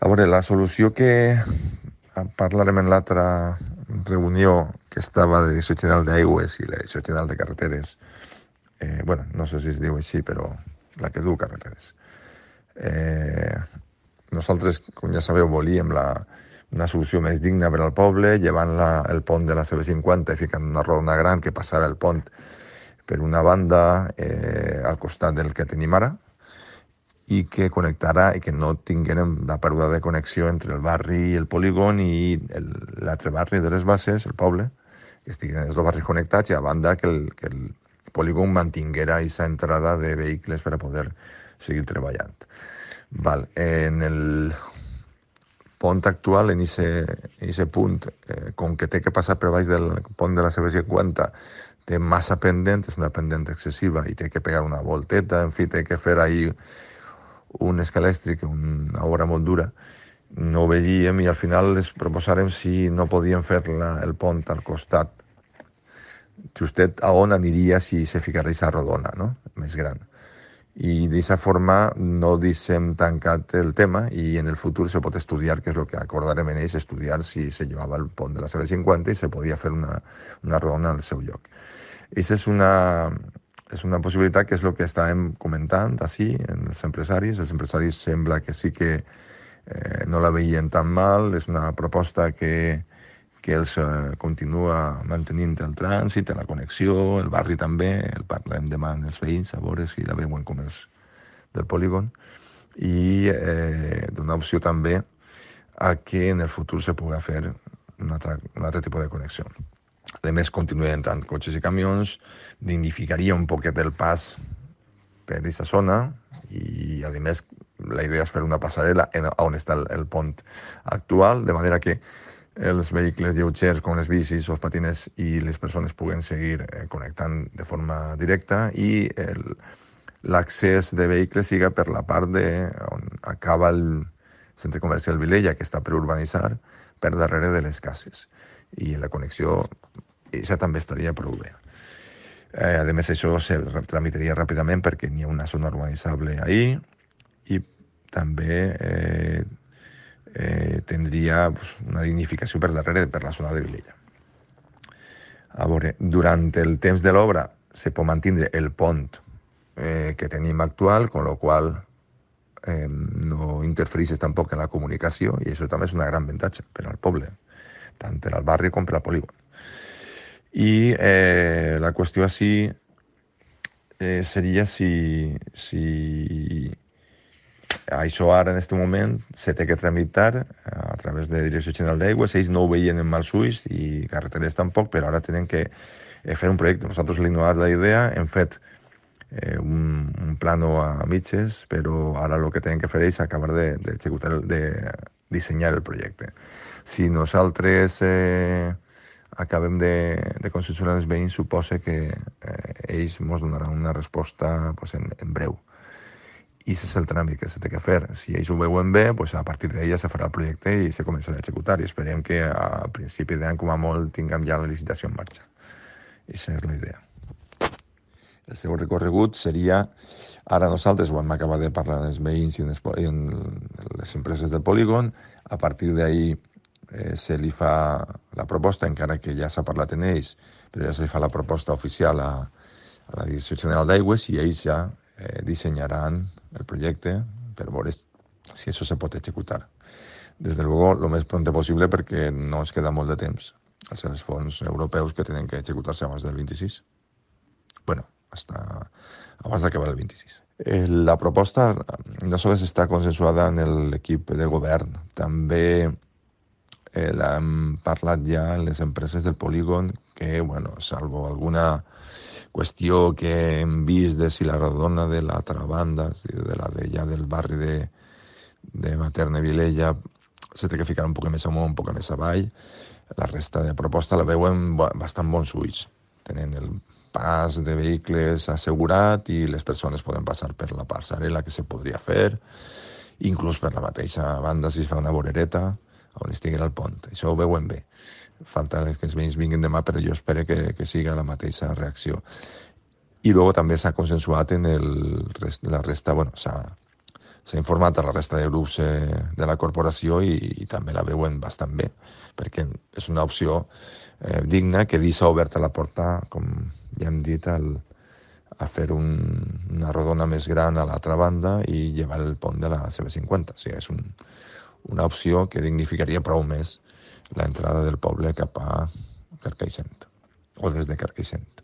A veure, la solució que parlarem en l'altra reunió que estava de Direcció General d'Aigües i la Direcció General de Carreteres, eh, bueno, no sé si es diu així, però la que du carreteres. Eh, nosaltres, com ja sabeu, volíem la, una solució més digna per al poble, llevant la, el pont de la CB50 i ficant una rodona gran que passara el pont per una banda eh, al costat del que tenim ara, i que connectara i que no tinguérem la pèrdua de connexió entre el barri i el polígon i l'altre barri de les bases, el poble, que estiguin els dos barris connectats i a banda que el, que el polígon mantinguera aquesta entrada de vehicles per a poder seguir treballant. Val. En el pont actual, en aquest punt, eh, com que té que passar per baix del pont de la CB50, té massa pendent, és una pendent excessiva i té que pegar una volteta, en fi, té que fer ahir un escalèstric, una obra molt dura, no ho veiem i al final les proposarem si no podien fer la, el pont al costat. Justet a on aniria si se ficaria a rodona, no? més gran. I d'aquesta forma no dissem tancat el tema i en el futur se pot estudiar, que és el que acordarem en ells, estudiar si se llevava el pont de la CB50 i se podia fer una, una rodona al seu lloc. Aquesta és una, és una possibilitat que és el que estàvem comentant així, en els empresaris. Els empresaris sembla que sí que eh, no la veien tan mal, és una proposta que, que els eh, continua mantenint el trànsit, la connexió, el barri també, el parlem demà amb els veïns a veure si la veuen com és del polígon, i eh, donar opció també a que en el futur se pugui fer un altre, un altre tipus de connexió. A més, continuen entrant cotxes i camions, dignificaria un poquet el pas per aquesta zona i, a més, la idea és fer una passarel·la on està el, el pont actual, de manera que els vehicles lleugers com les bicis, o els patines i les persones puguen seguir eh, connectant de forma directa i l'accés de vehicles siga per la part de on acaba el centre comercial Vilella, que està per urbanitzar, per darrere de les cases i la connexió ja també estaria prou bé. Eh, a més, això se tramitaria ràpidament perquè n'hi ha una zona urbanitzable ahí i també eh, eh, tindria pues, una dignificació per darrere per la zona de Vilella. A veure, durant el temps de l'obra se pot mantindre el pont eh, que tenim actual, amb la qual eh, no interferixes tampoc en la comunicació i això també és una gran avantatge per al poble tant per al barri com per al polígon. I eh, la qüestió així eh, seria si, si això ara en aquest moment se té que tramitar eh, a través de Direcció General d'Aigües, ells no ho veien en mals ulls i carreteres tampoc, però ara tenen que eh, fer un projecte. Nosaltres li hem la idea, hem fet eh, un, un plano a mitges, però ara el que tenen que fer és acabar de, de, de, de dissenyar el projecte. Si nosaltres eh, acabem de, de consensuar els veïns, suposa que eh, ells ens donaran una resposta pues, en, en breu. I és el tràmit que s'ha de fer. Si ells ho veuen bé, pues, a partir d'ella se farà el projecte i se començarà a executar. I esperem que a principi d'any, com a molt, tinguem ja la licitació en marxa. I això és la idea. El seu recorregut seria, ara nosaltres ho hem acabat de parlar amb els veïns i en les empreses del polígon, a partir d'ahir eh, se li fa la proposta, encara que ja s'ha parlat en ells, però ja se li fa la proposta oficial a, a la Direcció General d'Aigües i ells ja eh, dissenyaran el projecte per veure si això se pot executar. Des de luego, el més pront possible perquè no es queda molt de temps. Els fons europeus que tenen que executar-se abans del 26. bueno, hasta abans d'acabar el 26. Eh, la proposta no sols està consensuada en l'equip de govern, també eh, l'hem parlat ja en les empreses del polígon, que, bueno, salvo alguna qüestió que hem vist de si la redona de l'altra banda, de la de ja del barri de, de Materne Vilella, se té que ficar un poc més amunt, un poc més avall, la resta de proposta la veuen bastant bons ulls tenen el pas de vehicles assegurat i les persones poden passar per la passarel·la que se podria fer, inclús per la mateixa banda si es fa una vorereta on estigui el pont. Això ho veuen bé. Falta que els veïns vinguin demà, però jo espero que, que siga la mateixa reacció. I després també s'ha consensuat en el rest, la resta, bueno, s'ha s'ha informat a la resta de grups eh, de la corporació i, i també la veuen bastant bé, perquè és una opció eh, digna que dissa oberta la porta, com ja hem dit, al, a fer un, una rodona més gran a l'altra banda i llevar el pont de la CB50. O sigui, és un, una opció que dignificaria prou més l'entrada del poble cap a Carcaixent, o des de Carcaixent.